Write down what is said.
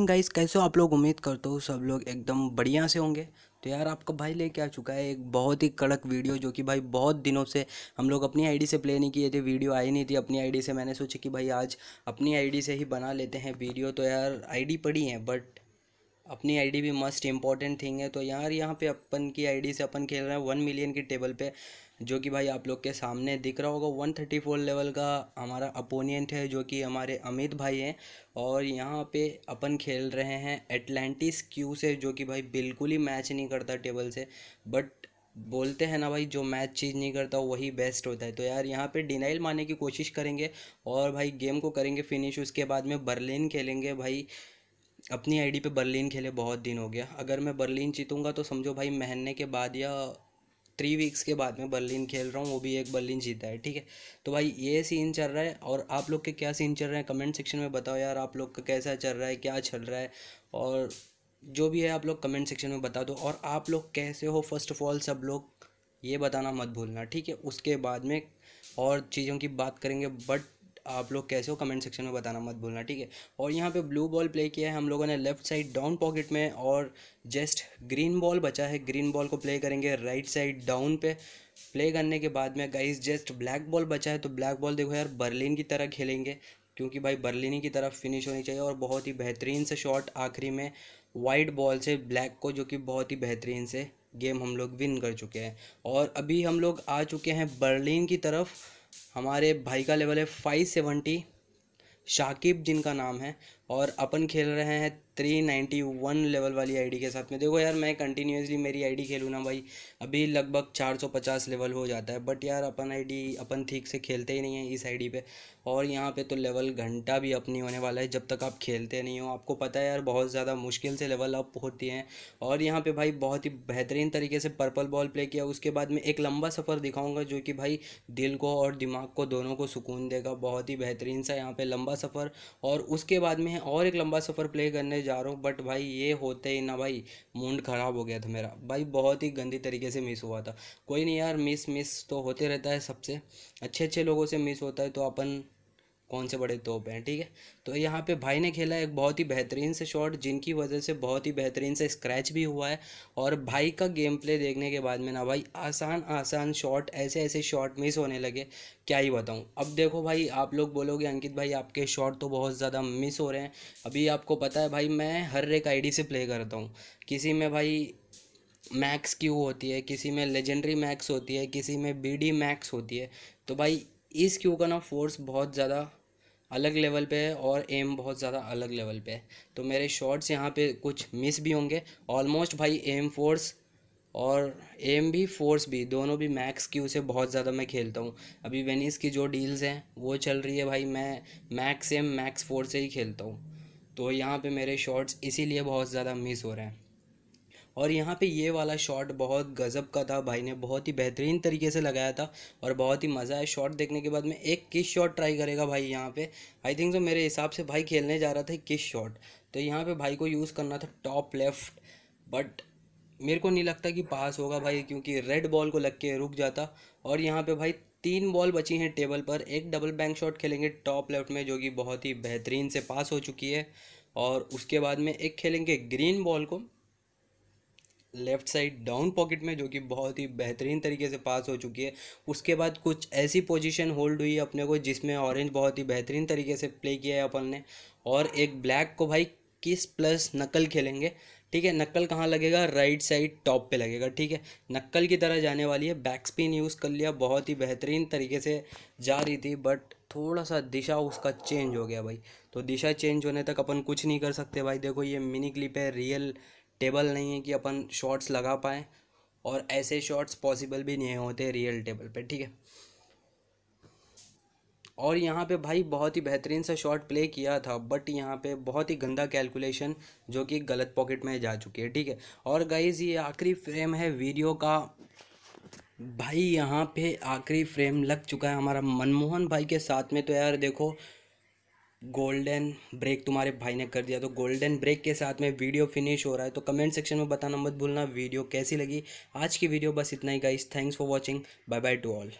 evening guys कैसे हो आप लोग उम्मीद करते हो सब लोग एकदम बढ़िया से होंगे तो यार आपका भाई लेके आ चुका है एक बहुत ही कड़क वीडियो जो कि भाई बहुत दिनों से हम लोग अपनी आईडी से प्ले नहीं किए थे वीडियो आई नहीं थी अपनी आईडी से मैंने सोचा कि भाई आज अपनी आईडी से ही बना लेते हैं वीडियो तो यार आईडी पड़ी है बट अपनी आईडी भी मस्ट इंपॉर्टेंट थिंग है तो यार यहाँ पे अपन की आईडी से अपन खेल रहे हैं वन मिलियन की टेबल पे जो कि भाई आप लोग के सामने दिख रहा होगा वन थर्टी फोर लेवल का हमारा अपोनेंट है जो कि हमारे अमित भाई हैं और यहाँ पे अपन खेल रहे हैं एटलांटिस क्यू से जो कि भाई बिल्कुल ही मैच नहीं करता टेबल से बट बोलते हैं ना भाई जो मैच चीज़ नहीं करता वही बेस्ट होता है तो यार यहाँ पे डिनाइल मारने की कोशिश करेंगे और भाई गेम को करेंगे फिनिश उसके बाद में बर्लिन खेलेंगे भाई अपनी आईडी पे बर्लिन खेले बहुत दिन हो गया अगर मैं बर्लिन जीतूँगा तो समझो भाई महीने के बाद या थ्री वीक्स के बाद मैं बर्लिन खेल रहा हूँ वो भी एक बर्लिन जीता है ठीक है तो भाई ये सीन चल रहा है और आप लोग के क्या सीन चल रहे हैं कमेंट सेक्शन में बताओ यार आप लोग का कैसा चल रहा है क्या चल रहा है और जो भी है आप लोग कमेंट सेक्शन में बता दो और आप लोग कैसे हो फर्स्ट ऑफ ऑल सब लोग ये बताना मत भूलना ठीक है उसके बाद में और चीज़ों की बात करेंगे बट आप लोग कैसे हो कमेंट सेक्शन में बताना मत भूलना ठीक है और यहाँ पे ब्लू बॉल प्ले किया है हम लोगों ने लेफ्ट साइड डाउन पॉकेट में और जस्ट ग्रीन बॉल बचा है ग्रीन बॉल को प्ले करेंगे राइट साइड डाउन पे प्ले करने के बाद में गाइस जस्ट ब्लैक बॉल बचा है तो ब्लैक बॉल देखो यार बर्लिन की तरह खेलेंगे क्योंकि भाई बर्लिनी की तरफ फिनिश होनी चाहिए और बहुत ही बेहतरीन से शॉट आखिरी में वाइट बॉल से ब्लैक को जो कि बहुत ही बेहतरीन से गेम हम लोग विन कर चुके हैं और अभी हम लोग आ चुके हैं बर्लिन की तरफ हमारे भाई का लेवल है फाइव सेवेंटी शाकिब जिनका नाम है और अपन खेल रहे हैं थ्री नाइन्टी वन लेवल वाली आईडी के साथ में देखो यार मैं कंटिन्यूसली मेरी आईडी खेलूँ ना भाई अभी लगभग चार सौ पचास लेवल हो जाता है बट यार अपन आईडी अपन ठीक से खेलते ही नहीं है इस आईडी पे और यहाँ पे तो लेवल घंटा भी अपनी होने वाला है जब तक आप खेलते नहीं हो आपको पता है यार बहुत ज़्यादा मुश्किल से लेवल अप होती हैं और यहाँ पर भाई बहुत ही बेहतरीन तरीके से पर्पल बॉल प्ले किया उसके बाद में एक लंबा सफ़र दिखाऊँगा जो कि भाई दिल को और दिमाग को दोनों को सुकून देगा बहुत ही बेहतरीन सा यहाँ पर लंबा सफ़र और उसके बाद में और एक लंबा सफ़र प्ले करने जा रहा हूँ बट भाई ये होते ही ना भाई मूड ख़राब हो गया था मेरा भाई बहुत ही गंदी तरीके से मिस हुआ था कोई नहीं यार मिस मिस तो होते रहता है सबसे अच्छे अच्छे लोगों से मिस होता है तो अपन कौन से बड़े तोप हैं ठीक है तो यहाँ पे भाई ने खेला एक बहुत ही बेहतरीन से शॉट जिनकी वजह से बहुत ही बेहतरीन से स्क्रैच भी हुआ है और भाई का गेम प्ले देखने के बाद में ना भाई आसान आसान शॉट ऐसे ऐसे शॉट मिस होने लगे क्या ही बताऊँ अब देखो भाई आप लोग बोलोगे अंकित भाई आपके शॉट तो बहुत ज़्यादा मिस हो रहे हैं अभी आपको पता है भाई मैं हर एक आई से प्ले करता हूँ किसी में भाई मैक्स क्यू होती है किसी में लेजेंडरी मैक्स होती है किसी में बीडी मैक्स होती है तो भाई इस क्यू का ना फोर्स बहुत ज़्यादा अलग लेवल पे है और एम बहुत ज़्यादा अलग लेवल पे है तो मेरे शॉट्स यहाँ पे कुछ मिस भी होंगे ऑलमोस्ट भाई एम फोर्स और एम भी फोर्स भी दोनों भी मैक्स की उसे बहुत ज़्यादा मैं खेलता हूँ अभी वेनिस की जो डील्स हैं वो चल रही है भाई मैं मैक्स एम मैक्स फोर से ही खेलता हूँ तो यहाँ पे मेरे शॉट्स इसीलिए बहुत ज़्यादा मिस हो रहे हैं और यहाँ पे ये वाला शॉट बहुत गज़ब का था भाई ने बहुत ही बेहतरीन तरीके से लगाया था और बहुत ही मज़ा है शॉट देखने के बाद में एक किस शॉट ट्राई करेगा भाई यहाँ पे आई थिंक जो मेरे हिसाब से भाई खेलने जा रहा था किस शॉट तो यहाँ पे भाई को यूज़ करना था टॉप लेफ्ट बट मेरे को नहीं लगता कि पास होगा भाई क्योंकि रेड बॉल को लग के रुक जाता और यहाँ पर भाई तीन बॉल बची हैं टेबल पर एक डबल बैंक शॉट खेलेंगे टॉप लेफ्ट में जो कि बहुत ही बेहतरीन से पास हो चुकी है और उसके बाद में एक खेलेंगे ग्रीन बॉल को लेफ़्ट साइड डाउन पॉकेट में जो कि बहुत ही बेहतरीन तरीके से पास हो चुकी है उसके बाद कुछ ऐसी पोजीशन होल्ड हुई अपने को जिसमें ऑरेंज बहुत ही बेहतरीन तरीके से प्ले किया है अपन ने और एक ब्लैक को भाई किस प्लस नकल खेलेंगे ठीक है नक्कल कहाँ लगेगा राइट साइड टॉप पे लगेगा ठीक है नक्कल की तरह जाने वाली है बैक स्पिन यूज़ कर लिया बहुत ही बेहतरीन तरीके से जा रही थी बट थोड़ा सा दिशा उसका चेंज हो गया भाई तो दिशा चेंज होने तक अपन कुछ नहीं कर सकते भाई देखो ये मिनी क्लिप है रियल टेबल नहीं है कि अपन शॉर्ट्स लगा पाएँ और ऐसे शॉर्ट्स पॉसिबल भी नहीं होते रियल टेबल पे ठीक है और यहाँ पे भाई बहुत ही बेहतरीन सा शॉट प्ले किया था बट यहाँ पे बहुत ही गंदा कैलकुलेशन जो कि गलत पॉकेट में जा चुकी है ठीक है और गाइज ये आखिरी फ्रेम है वीडियो का भाई यहाँ पे आखिरी फ्रेम लग चुका है हमारा मनमोहन भाई के साथ में तो यार देखो गोल्डन ब्रेक तुम्हारे भाई ने कर दिया तो गोल्डन ब्रेक के साथ में वीडियो फिनिश हो रहा है तो कमेंट सेक्शन में बताना मत भूलना वीडियो कैसी लगी आज की वीडियो बस इतना ही guys thanks for watching bye bye to all